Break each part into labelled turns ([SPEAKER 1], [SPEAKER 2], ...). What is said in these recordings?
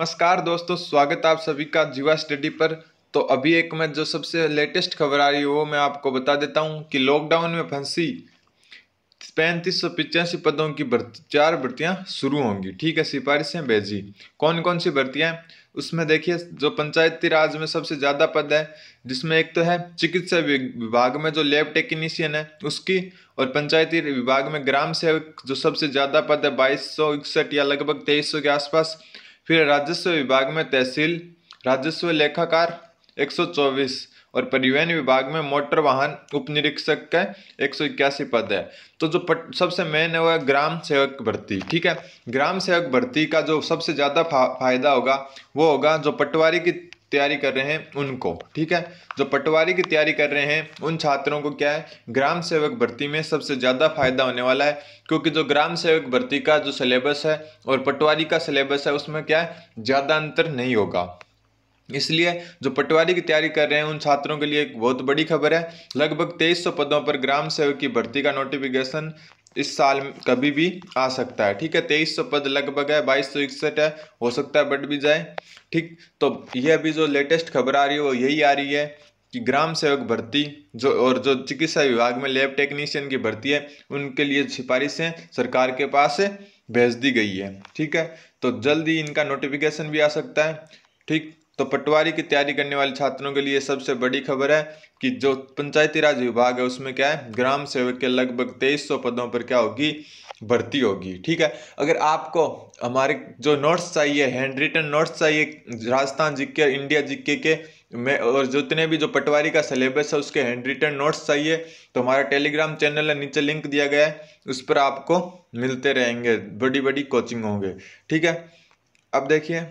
[SPEAKER 1] नमस्कार दोस्तों स्वागत आप सभी का जीवा स्टडी पर तो अभी एक मैं जो सबसे लेटेस्ट खबर आ रही है वो मैं आपको बता देता हूँ कि लॉकडाउन में फंसी पैंतीस सौ पिचासी पदों की भर्ती चार भर्तियाँ शुरू होंगी ठीक है सिफारिशें भेजी कौन कौन सी भर्तियाँ उसमें देखिए जो पंचायती राज में सबसे ज़्यादा पद है जिसमें एक तो है चिकित्सा विभाग में जो लैब टेक्नीशियन है उसकी और पंचायती विभाग में ग्राम सेवक जो सबसे ज़्यादा पद है बाईस सौ इकसठ या लगभग तेईस सौ के आसपास फिर राजस्व विभाग में तहसील राजस्व लेखाकार 124 और परिवहन विभाग में मोटर वाहन उप निरीक्षक का एक पद है तो जो पट, सबसे मेन है वह ग्राम सेवक भर्ती ठीक है ग्राम सेवक भर्ती का जो सबसे ज़्यादा फा, फायदा होगा वो होगा जो पटवारी की तैयारी कर रहे हैं उनको ठीक है जो पटवारी की तैयारी कर रहे हैं उन छात्रों को क्या है ग्राम सेवक भर्ती में सबसे ज़्यादा फायदा होने वाला है क्योंकि जो ग्राम सेवक भर्ती का जो सिलेबस है और पटवारी का सिलेबस है उसमें क्या है ज़्यादा अंतर नहीं होगा इसलिए जो पटवारी की तैयारी कर रहे हैं उन छात्रों के लिए एक बहुत बड़ी खबर है लगभग 2300 पदों पर ग्राम सेवक की भर्ती का नोटिफिकेशन इस साल कभी भी आ सकता है ठीक है तेईस सौ पद लगभग है बाईस सौ इकसठ है हो सकता है बढ़ भी जाए ठीक तो यह अभी जो लेटेस्ट खबर आ रही है वो यही आ रही है कि ग्राम सेवक भर्ती जो और जो चिकित्सा विभाग में लैब टेक्नीशियन की भर्ती है उनके लिए सिफारिशें सरकार के पास भेज दी गई है ठीक है तो जल्द इनका नोटिफिकेशन भी आ सकता है ठीक तो पटवारी की तैयारी करने वाले छात्रों के लिए सबसे बड़ी खबर है कि जो पंचायती राज विभाग है उसमें क्या है ग्राम सेवक के लगभग तेईस सौ पदों पर क्या होगी भर्ती होगी ठीक है अगर आपको हमारे जो नोट्स चाहिए हैंड रिटन नोट्स चाहिए राजस्थान जीके इंडिया जीके के में और जितने भी जो पटवारी का सिलेबस है उसके हैंड रिटन नोट्स चाहिए तो हमारा टेलीग्राम चैनल है नीचे लिंक दिया गया है उस पर आपको मिलते रहेंगे बड़ी बड़ी कोचिंग होंगे ठीक है अब देखिए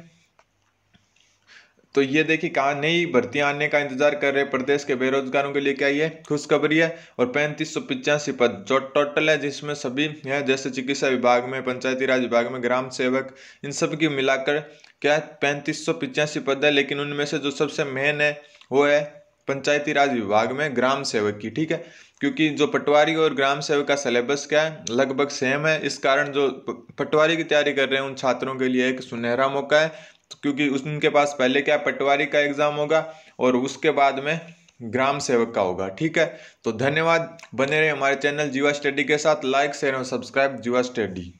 [SPEAKER 1] तो ये देखिए कहा नई भर्ती आने का इंतजार कर रहे प्रदेश के बेरोजगारों के लिए क्या ये खुशखबरी है और पैंतीस सौ पिचासी पद जो टोटल है जिसमें सभी है जैसे चिकित्सा विभाग में पंचायती राज विभाग में ग्राम सेवक इन सब की मिलाकर क्या पैंतीस सौ पिचासी पद है लेकिन उनमें से जो सबसे मेन है वो है पंचायती राज विभाग में ग्राम सेवक की ठीक है क्योंकि जो पटवारी और ग्राम सेवक का सिलेबस क्या है लगभग सेम है इस कारण जो पटवारी की तैयारी कर रहे हैं उन छात्रों के लिए एक सुनहरा मौका है क्योंकि उनके पास पहले क्या पटवारी का एग्ज़ाम होगा और उसके बाद में ग्राम सेवक का होगा ठीक है तो धन्यवाद बने रहे हमारे चैनल जीवा स्टडी के साथ लाइक शेयर और सब्सक्राइब जीवा स्टडी